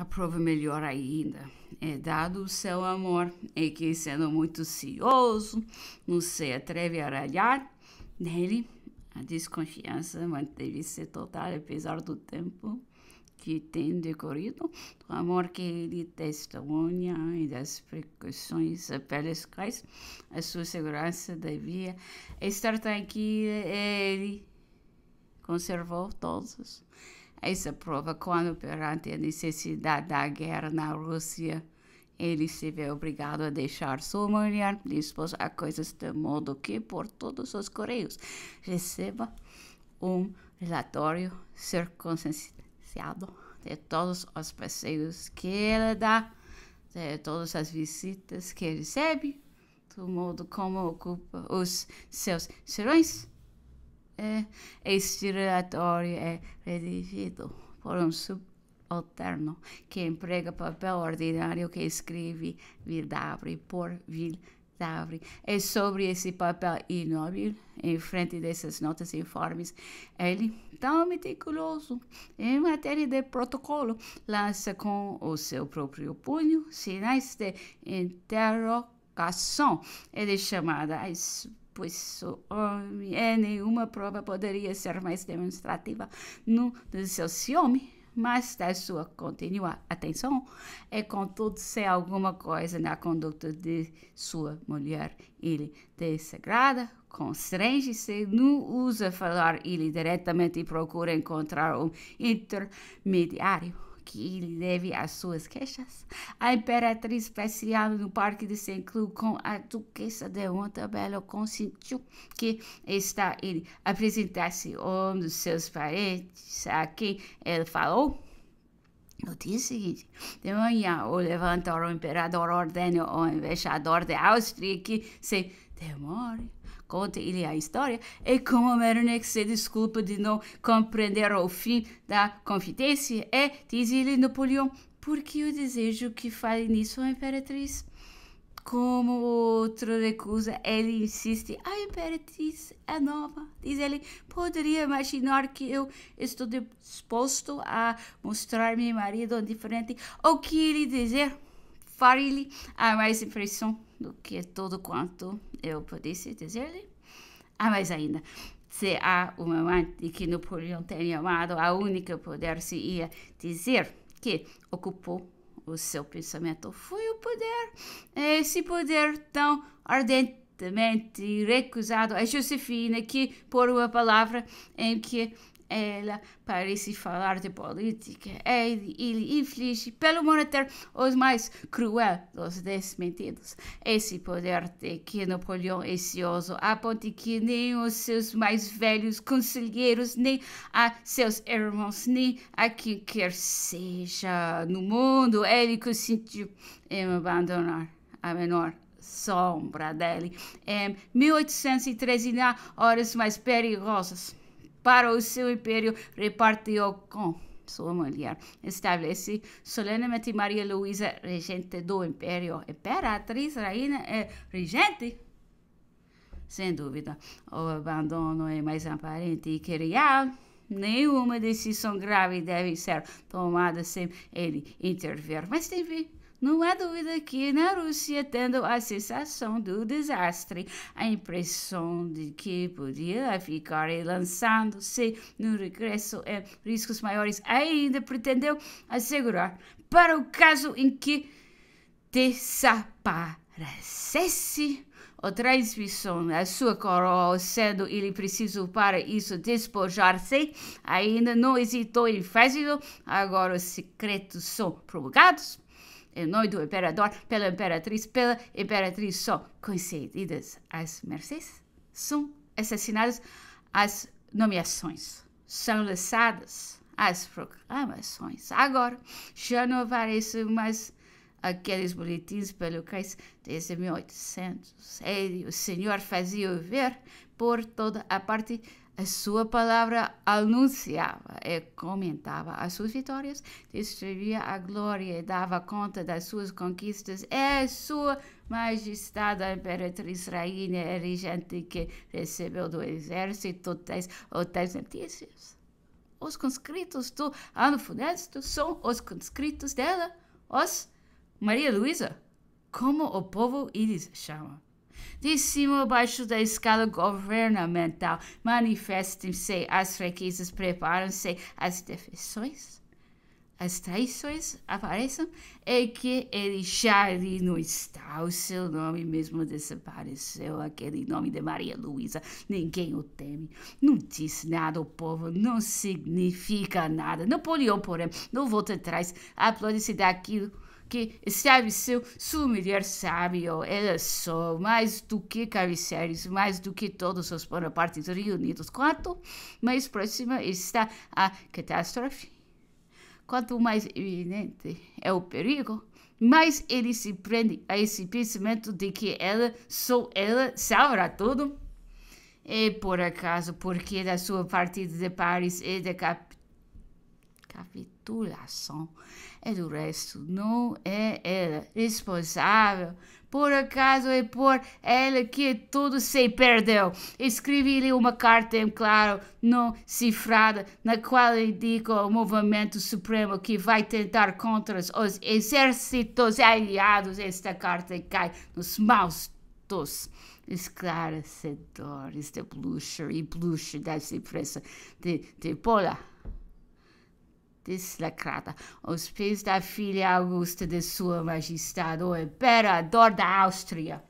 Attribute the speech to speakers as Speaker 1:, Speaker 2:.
Speaker 1: a prova melhor ainda é dado o seu amor, e que sendo muito cioso, não se atreve a ralhar nele. A desconfiança manteve-se total apesar do tempo que tem decorrido, do amor que ele testemunha e das precauções pelas quais a sua segurança devia estar tranquila. Ele conservou todos essa prova, quando perante a necessidade da guerra na Rússia, ele se vê obrigado a deixar sua mulher disposta a coisas de modo que por todos os correios receba um relatório circunstanciado de todos os passeios que ele dá, de todas as visitas que recebe, do modo como ocupa os seus serões é, é relatório é redigido por um subalterno que emprega papel ordinário que escreve Vildavre por Vildavre. É sobre esse papel inóbil, em frente dessas notas informes, ele, tão meticuloso em matéria de protocolo, lança com o seu próprio punho sinais de interrogação. Ele é chamada a pois sou homem, e é, nenhuma prova poderia ser mais demonstrativa no, do seu ciúme, mas da sua contínua atenção e, é contudo, se alguma coisa na conduta de sua mulher ele desagrada, constrange-se, não usa falar ele diretamente e procura encontrar um intermediário que ele as suas queixas. A imperatriz especial no parque de Saint-Cloud com a duquesa de Montebello consentiu que está ele apresentasse um dos seus parentes a quem ele falou. No dia seguinte, de manhã, o levantar o imperador ordena ao embaixador de Áustria que se demore conta lhe a história, e é como Meronec se desculpa de não compreender o fim da confidência, é, diz ele Napoleão, porque eu desejo que fale nisso a imperatriz. Como outra recusa, ele insiste. A imperatriz é nova, diz ele. Poderia imaginar que eu estou disposto a mostrar meu marido diferente. O que ele dizer? Far-lhe a mais impressão do que tudo quanto eu pudesse dizer-lhe. Há mais ainda. Se há uma amante que Napoleão tenha amado, a única poder-se-ia dizer que ocupou o seu pensamento foi o poder. Esse poder tão ardentemente recusado a Josefina que, por uma palavra em que ela parece falar de política. É ele, ele inflige, pelo monitor, os mais cruel dos desmentidos. Esse poder de que Napoleão é a ponto que nem os seus mais velhos conselheiros, nem a seus irmãos, nem a quem quer seja no mundo, ele consentiu em abandonar a menor sombra dele. Em 1813, na horas mais perigosas para o seu império, repartiu com sua mulher. Estabelece solenemente Maria Luísa, regente do império, imperatriz, rainha e regente sem dúvida. O abandono é mais aparente e queria. Nenhuma decisão grave deve ser tomada sem ele intervir. Mas teve não há dúvida que na Rússia, tendo a sensação do desastre, a impressão de que podia ficar lançando-se no regresso em é riscos maiores, ainda pretendeu assegurar para o caso em que desaparecesse a transmissão a sua coroa, sendo ele preciso para isso despojar-se, ainda não hesitou em fazê-lo, agora os secretos são provocados em eh, nome do imperador, pela imperatriz, pela imperatriz são concedidas as mercês, são assassinadas as nomeações, são lançadas as proclamações. Agora, já não aparece mais aqueles boletins pelo cais desde 1800. Ele, o senhor fazia ver por toda a parte a sua palavra anunciava e eh, comentava as suas vitórias, distribuía a glória e dava conta das suas conquistas. É sua majestade a imperatriz rainha erigente que recebeu do exército tais, notícias. Os conscritos do ano funesto são os conscritos dela, os Maria Luísa, como o povo íris chama. De cima abaixo da escala governamental, manifestem-se as fraquezas, preparam-se as defeções, as traições apareçam, e é que ele já ali não está, o seu nome mesmo desapareceu, aquele nome de Maria Luísa, ninguém o teme, não diz nada ao povo, não significa nada, Napoleão, porém, não volta atrás, aplode-se daquilo que sabe seu, sua sábio, sabe, é ela só, mais do que cabeceiros, mais do que todos os bonapartes reunidos. Quanto mais próxima está a catástrofe, quanto mais evidente é o perigo, mais ele se prende a esse pensamento de que ela, só ela, saberá tudo. E por acaso, porque da sua partida de Paris e da capital, capitulação. e do resto, não é ela responsável. Por acaso é por ela que tudo se perdeu. Escrevi-lhe uma carta em claro, não cifrada, na qual indico o movimento supremo que vai tentar contra os exércitos aliados. Esta carta cai nos maus dos esclarecedores de Blucher e Blucher da imprensa de, de Pola crata, aos pés da filha Augusta de Sua Majestade, o Imperador da Áustria.